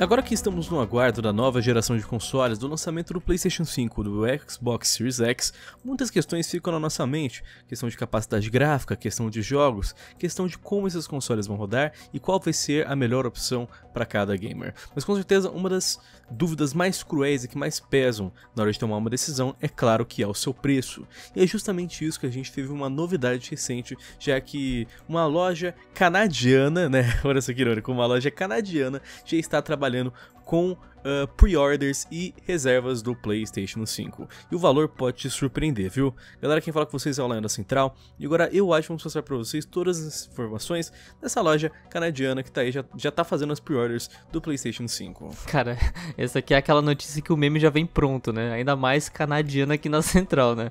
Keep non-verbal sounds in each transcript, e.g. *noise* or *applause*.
Agora que estamos no aguardo da nova geração de consoles, do lançamento do PlayStation 5 do Xbox Series X, muitas questões ficam na nossa mente: questão de capacidade gráfica, questão de jogos, questão de como esses consoles vão rodar e qual vai ser a melhor opção para cada gamer. Mas com certeza, uma das dúvidas mais cruéis e que mais pesam na hora de tomar uma decisão é claro que é o seu preço. E é justamente isso que a gente teve uma novidade recente, já que uma loja canadiana, né? *laughs* Olha só que irônico, uma loja canadiana já está trabalhando trabalhando com uh, pre-orders e reservas do PlayStation 5. E o valor pode te surpreender, viu? Galera, quem fala com vocês é o Leandro Central. E agora eu acho que vamos passar para vocês todas as informações dessa loja canadiana que tá aí, já, já tá fazendo as pre-orders do PlayStation 5. Cara, *laughs* essa aqui é aquela notícia que o meme já vem pronto, né? Ainda mais canadiana aqui na *laughs* Central, né?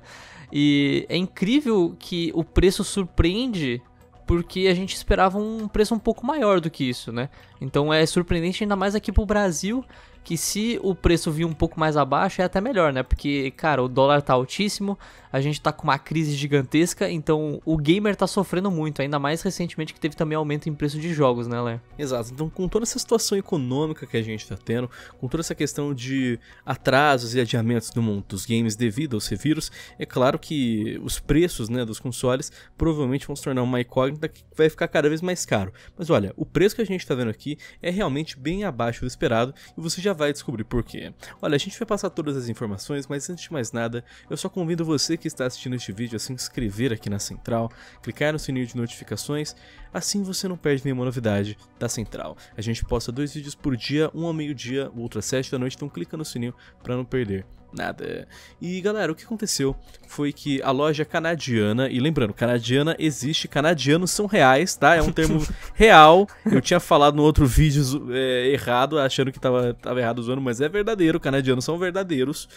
E é incrível que o preço surpreende porque a gente esperava um preço um pouco maior do que isso, né? Então é surpreendente ainda mais aqui pro Brasil, que se o preço vir um pouco mais abaixo é até melhor, né? Porque, cara, o dólar tá altíssimo, a gente tá com uma crise gigantesca, então o gamer tá sofrendo muito, ainda mais recentemente que teve também aumento em preço de jogos, né, Léo? Exato. Então, com toda essa situação econômica que a gente tá tendo, com toda essa questão de atrasos e adiamentos do mundo dos games devido aos vírus, é claro que os preços, né, dos consoles provavelmente vão se tornar uma incógnita que vai ficar cada vez mais caro. Mas olha, o preço que a gente tá vendo aqui é realmente bem abaixo do esperado e você já vai descobrir por quê. Olha, a gente vai passar todas as informações, mas antes de mais nada, eu só convido você que está assistindo este vídeo a se inscrever aqui na Central, clicar no sininho de notificações, assim você não perde nenhuma novidade da Central. A gente posta dois vídeos por dia, um ao meio-dia, o outro às 7 da noite, então clica no sininho para não perder Nada. E galera, o que aconteceu foi que a loja canadiana, e lembrando, canadiana existe, canadianos são reais, tá? É um termo *laughs* real. Eu tinha falado no outro vídeo é, errado, achando que tava, tava errado usando, mas é verdadeiro, canadianos são verdadeiros.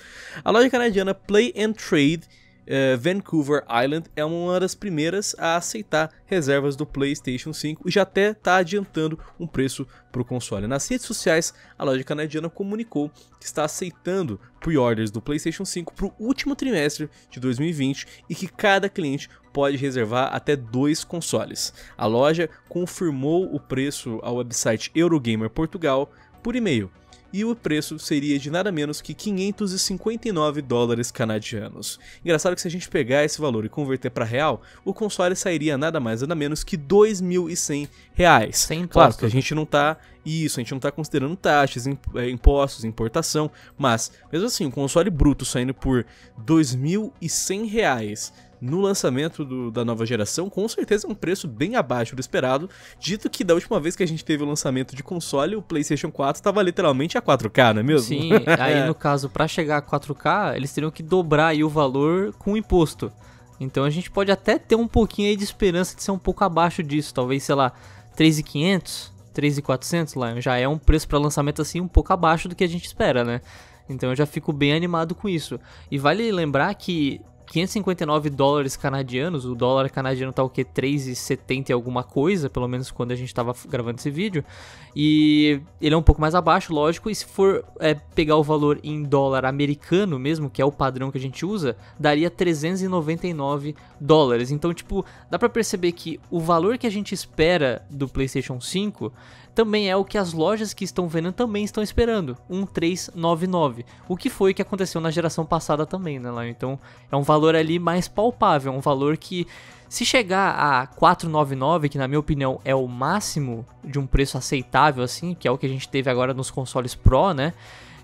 A loja canadiana Play and Trade eh, Vancouver Island é uma das primeiras a aceitar reservas do PlayStation 5 e já até está adiantando um preço para o console. Nas redes sociais, a loja canadiana comunicou que está aceitando pre-orders do PlayStation 5 para o último trimestre de 2020 e que cada cliente pode reservar até dois consoles. A loja confirmou o preço ao website Eurogamer Portugal por e-mail e o preço seria de nada menos que 559 dólares canadianos. Engraçado que se a gente pegar esse valor e converter para real, o console sairia nada mais nada menos que 2.100 reais. Sem claro que a gente não tá isso, a gente não está considerando taxas, é, impostos, importação, mas mesmo assim, o console bruto saindo por R$ reais no lançamento do, da nova geração, com certeza um preço bem abaixo do esperado, dito que da última vez que a gente teve o lançamento de console, o PlayStation 4 estava literalmente a 4K, não é mesmo? Sim, *laughs* aí no caso, para chegar a 4K, eles teriam que dobrar o valor com o imposto. Então a gente pode até ter um pouquinho aí de esperança de ser um pouco abaixo disso, talvez, sei lá, 3,500, 3,400 já é um preço para lançamento assim um pouco abaixo do que a gente espera, né? Então eu já fico bem animado com isso. E vale lembrar que 559 dólares canadianos. O dólar canadiano tá o que? 3,70 e alguma coisa, pelo menos quando a gente tava gravando esse vídeo. E ele é um pouco mais abaixo, lógico. E se for é, pegar o valor em dólar americano mesmo, que é o padrão que a gente usa, daria 399 dólares. Então, tipo, dá para perceber que o valor que a gente espera do PlayStation 5 também é o que as lojas que estão vendo também estão esperando, um 399, o que foi que aconteceu na geração passada também, né, lá Então é um valor ali mais palpável, é um valor que se chegar a 499, que na minha opinião é o máximo de um preço aceitável assim, que é o que a gente teve agora nos consoles Pro, né?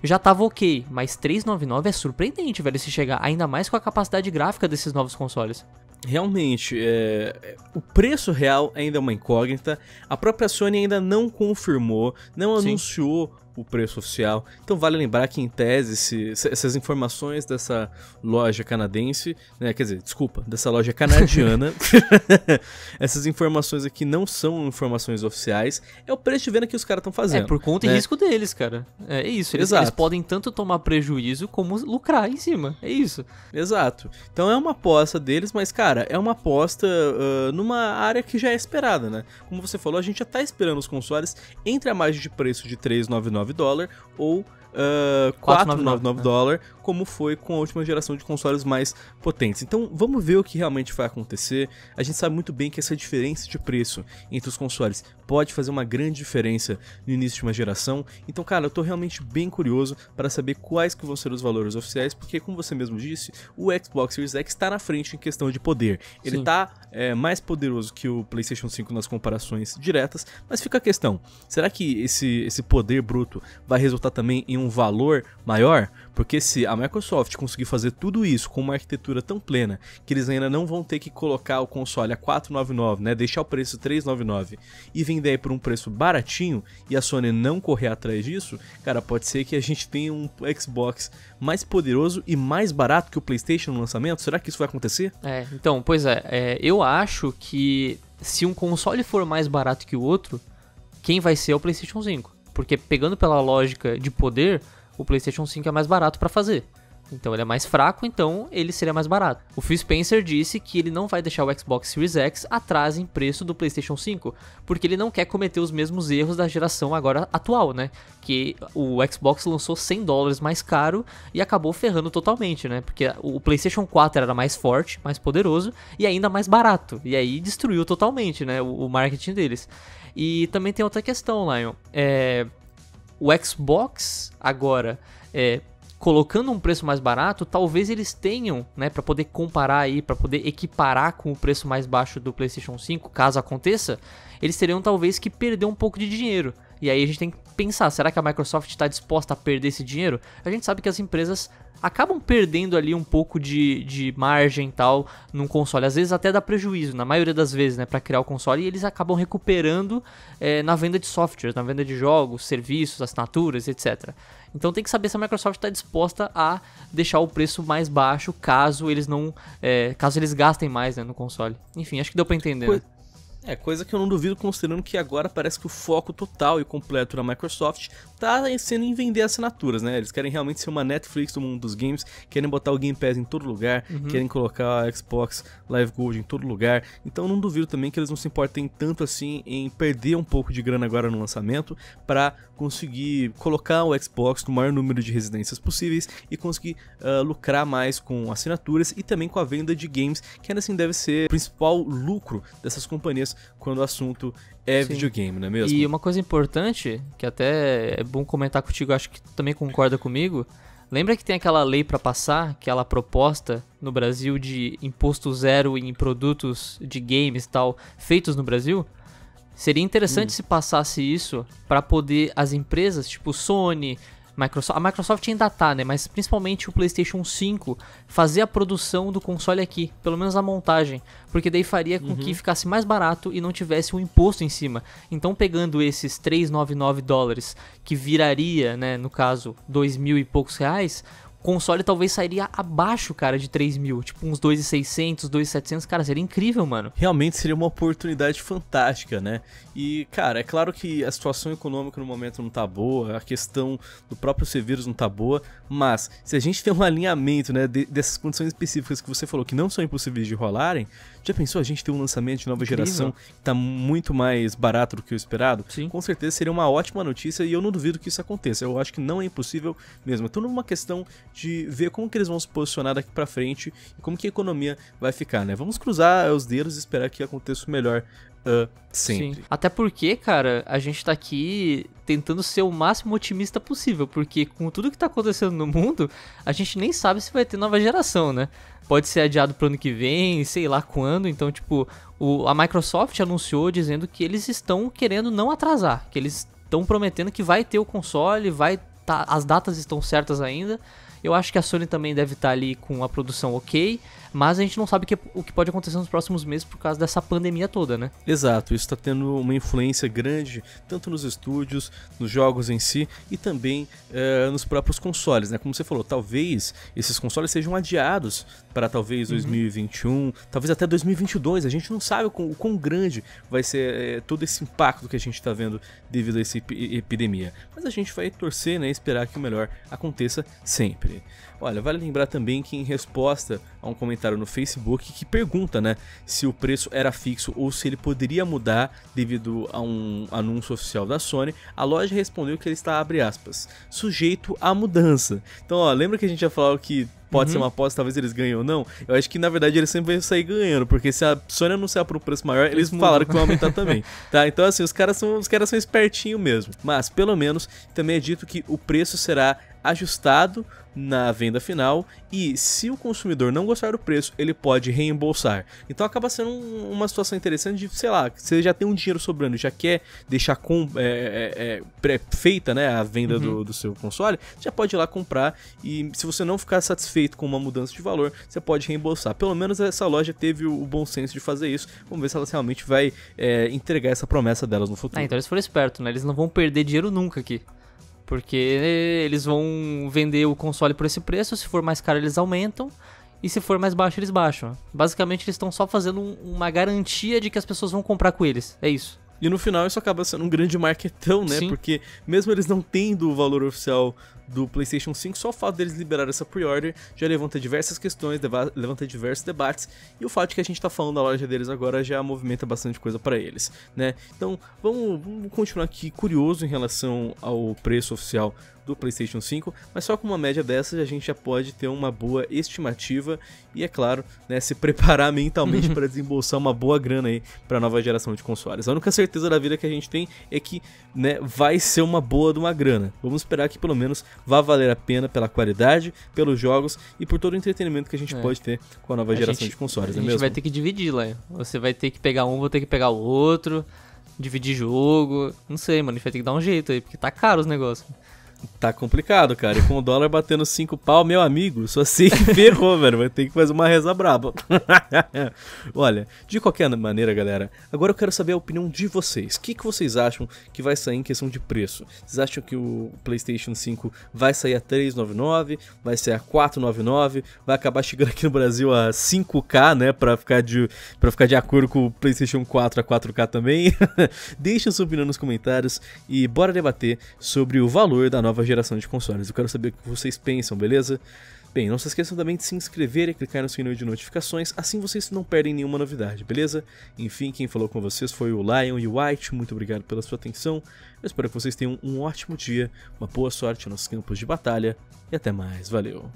já tava ok, mas 399 é surpreendente, velho, se chegar, ainda mais com a capacidade gráfica desses novos consoles realmente, é, é, o preço real ainda é uma incógnita. A própria Sony ainda não confirmou, não Sim. anunciou o preço oficial, Então vale lembrar que, em tese, se, se, essas informações dessa loja canadense, né, quer dizer, desculpa, dessa loja canadiana, *laughs* *laughs* essas informações aqui não são informações oficiais, é o preço de venda que os caras estão é, fazendo. É por conta né? e risco deles, cara. É isso, eles, Exato. eles podem tanto tomar prejuízo como lucrar em cima, é isso. Exato. Então é uma aposta deles, mas, cara, é uma aposta uh, numa área que já é esperada, né? Como você falou, a gente já tá esperando os consoles entre a margem de preço de 399 dólar ou uh, ah, 4,99 né? dólar como foi com a última geração de consoles mais potentes. Então vamos ver o que realmente vai acontecer. A gente sabe muito bem que essa diferença de preço entre os consoles pode fazer uma grande diferença no início de uma geração. Então, cara, eu tô realmente bem curioso para saber quais que vão ser os valores oficiais, porque como você mesmo disse, o Xbox Series X está na frente em questão de poder. Ele está é, mais poderoso que o PlayStation 5 nas comparações diretas, mas fica a questão: será que esse, esse poder bruto vai resultar também em um valor maior? Porque se a a Microsoft conseguir fazer tudo isso com uma arquitetura tão plena que eles ainda não vão ter que colocar o console a 499, né, deixar o preço 399 e vender por um preço baratinho e a Sony não correr atrás disso, cara, pode ser que a gente tenha um Xbox mais poderoso e mais barato que o PlayStation no lançamento. Será que isso vai acontecer? É, então, pois é, é eu acho que se um console for mais barato que o outro, quem vai ser é o PlayStation 5. Porque pegando pela lógica de poder, o PlayStation 5 é mais barato para fazer. Então ele é mais fraco, então ele seria mais barato. O Phil Spencer disse que ele não vai deixar o Xbox Series X atrás em preço do PlayStation 5, porque ele não quer cometer os mesmos erros da geração agora atual, né? Que o Xbox lançou 100 dólares mais caro e acabou ferrando totalmente, né? Porque o PlayStation 4 era mais forte, mais poderoso e ainda mais barato, e aí destruiu totalmente, né? O, marketing deles. E também tem outra questão, Lion. É, o Xbox agora é, colocando um preço mais barato, talvez eles tenham, né, para poder comparar aí, para poder equiparar com o preço mais baixo do PlayStation 5, caso aconteça, eles teriam talvez que perder um pouco de dinheiro. E aí a gente tem que pensar, será que a Microsoft está disposta a perder esse dinheiro? A gente sabe que as empresas acabam perdendo ali um pouco de, de margem tal num console. Às vezes até dá prejuízo, na maioria das vezes, né, para criar o console, e eles acabam recuperando é, na venda de softwares, na venda de jogos, serviços, assinaturas, etc. Então tem que saber se a Microsoft está disposta a deixar o preço mais baixo caso eles não, é, caso eles gastem mais né, no console. Enfim, acho que deu para entender. Né? Pois, é, coisa que eu não duvido considerando que agora parece que o foco total e completo da Microsoft tá sendo em vender assinaturas, né? Eles querem realmente ser uma Netflix do mundo dos games, querem botar o Game Pass em todo lugar, uhum. querem colocar a Xbox Live Gold em todo lugar. Então não duvido também que eles não se importem tanto assim em perder um pouco de grana agora no lançamento para conseguir colocar o Xbox no maior número de residências possíveis e conseguir uh, lucrar mais com assinaturas e também com a venda de games, que ainda assim deve ser o principal lucro dessas companhias quando o assunto é Sim. videogame, não é mesmo? E uma coisa importante, que até é bom comentar contigo, acho que tu também concorda comigo, lembra que tem aquela lei para passar, aquela proposta no Brasil de imposto zero em produtos de games e tal, feitos no Brasil? Seria interessante hum. se passasse isso para poder as empresas, tipo Sony, Microsoft, a Microsoft ainda tá, né? Mas principalmente o PlayStation 5 fazer a produção do console aqui, pelo menos a montagem, porque daí faria com uhum. que ficasse mais barato e não tivesse um imposto em cima. Então, pegando esses 399 dólares que viraria, né, no caso, dois mil e poucos reais, console talvez sairia abaixo, cara, de 3 mil. Tipo, uns 2,600, 2,700, cara, seria incrível, mano. Realmente seria uma oportunidade fantástica, né? E, cara, é claro que a situação econômica no momento não tá boa, a questão do próprio Severus não tá boa, mas se a gente tem um alinhamento, né, de, dessas condições específicas que você falou que não são impossíveis de rolarem, já pensou a gente ter um lançamento de nova Incrível. geração que tá muito mais barato do que o esperado? Sim. Com certeza seria uma ótima notícia e eu não duvido que isso aconteça. Eu acho que não é impossível mesmo. tudo uma questão de ver como que eles vão se posicionar daqui para frente e como que a economia vai ficar, né? Vamos cruzar os dedos e esperar que aconteça o melhor uh, sempre. Sim. Até porque, cara, a gente tá aqui tentando ser o máximo otimista possível, porque com tudo que tá acontecendo no mundo, a gente nem sabe se vai ter nova geração, né? Pode ser adiado pro ano que vem, sei lá quando, então, tipo, o, a Microsoft anunciou dizendo que eles estão querendo não atrasar, que eles estão prometendo que vai ter o console, vai tá, as datas estão certas ainda. Eu acho que a Sony também deve estar tá ali com a produção ok mas a gente não sabe que, o que pode acontecer nos próximos meses por causa dessa pandemia toda, né? Exato, isso está tendo uma influência grande tanto nos estúdios, nos jogos em si e também é, nos próprios consoles, né? Como você falou, talvez esses consoles sejam adiados para talvez 2021, uhum. talvez até 2022. A gente não sabe o quão, o quão grande vai ser é, todo esse impacto que a gente está vendo devido a essa epidemia. Mas a gente vai torcer, né? Esperar que o melhor aconteça sempre. Olha, vale lembrar também que em resposta a um comentário comentário no Facebook que pergunta, né, se o preço era fixo ou se ele poderia mudar devido a um anúncio oficial da Sony. A loja respondeu que ele está abre aspas, sujeito à mudança. Então, ó, lembra que a gente já falou que pode uhum. ser uma aposta, talvez eles ganhem ou não. Eu acho que, na verdade, eles sempre vão sair ganhando, porque se a Sony anunciar por um preço maior, eles, eles falaram que vão aumentar *laughs* também. Tá? Então, assim, os caras são, os caras são espertinhos mesmo. Mas, pelo menos, também é dito que o preço será ajustado na venda final e se o consumidor não gostar do preço, ele pode reembolsar. Então acaba sendo um, uma situação interessante de, sei lá, você já tem um dinheiro sobrando, já quer deixar com, é, é, é feita né, a venda uhum. do, do seu console, já pode ir lá comprar e se você não ficar satisfeito satisfeito com uma mudança de valor, você pode reembolsar. Pelo menos essa loja teve o, bom senso de fazer isso. Vamos ver se ela realmente vai é, entregar essa promessa delas no futuro. Ah, então eles foram espertos, né? Eles não vão perder dinheiro nunca aqui. Porque né, eles vão vender o console por esse preço, se for mais caro eles aumentam, e se for mais baixo eles baixam. Basicamente eles estão só fazendo uma garantia de que as pessoas vão comprar com eles. É isso. E no final isso acaba sendo um grande marketão, né? Sim. Porque mesmo eles não tendo o valor oficial do PlayStation 5, só o fato deles liberar essa pre-order já levanta diversas questões, levanta diversos debates, e o fato de que a gente está falando da loja deles agora já movimenta bastante coisa para eles, né? Então, vamos, vamos continuar aqui curioso em relação ao preço oficial do PlayStation 5, mas só com uma média dessas a gente já pode ter uma boa estimativa e, é claro, né, se preparar *laughs* mentalmente para desembolsar uma boa grana aí para a nova geração de consoles. A única certeza da vida que a gente tem é que né, vai ser uma boa de uma grana. Vamos esperar que pelo menos vá valer a pena pela qualidade, pelos jogos e por todo o entretenimento que a gente é. pode ter com a nova a geração gente, de consoles, não é mesmo? A gente vai ter que dividir, Léo. Você vai ter que pegar um, vou ter que pegar o outro, dividir jogo. Não sei, mano, a gente vai ter que dar um jeito aí, porque tá caro os negócios. Tá complicado, cara. E com o dólar batendo 5 pau, meu amigo, só se assim *laughs* ferrou, velho. Vai ter que fazer uma reza braba. *laughs* Olha, de qualquer maneira, galera, agora eu quero saber a opinião de vocês. O que, que vocês acham que vai sair em questão de preço? Vocês acham que o PlayStation 5 vai sair a 399, vai ser a 499, vai acabar chegando aqui no Brasil a 5K, né? Pra ficar de, pra ficar de acordo com o PlayStation 4 a 4K também. *laughs* Deixa sua opinião nos comentários e bora debater sobre o valor da nova geração de consoles. Eu quero saber o que vocês pensam, beleza? Bem, não se esqueçam também de se inscrever e clicar no sininho de notificações, assim vocês não perdem nenhuma novidade, beleza? Enfim, quem falou com vocês foi o Lion e o White, muito obrigado pela sua atenção. Eu espero que vocês tenham um ótimo dia, uma boa sorte nos campos de batalha e até mais, valeu!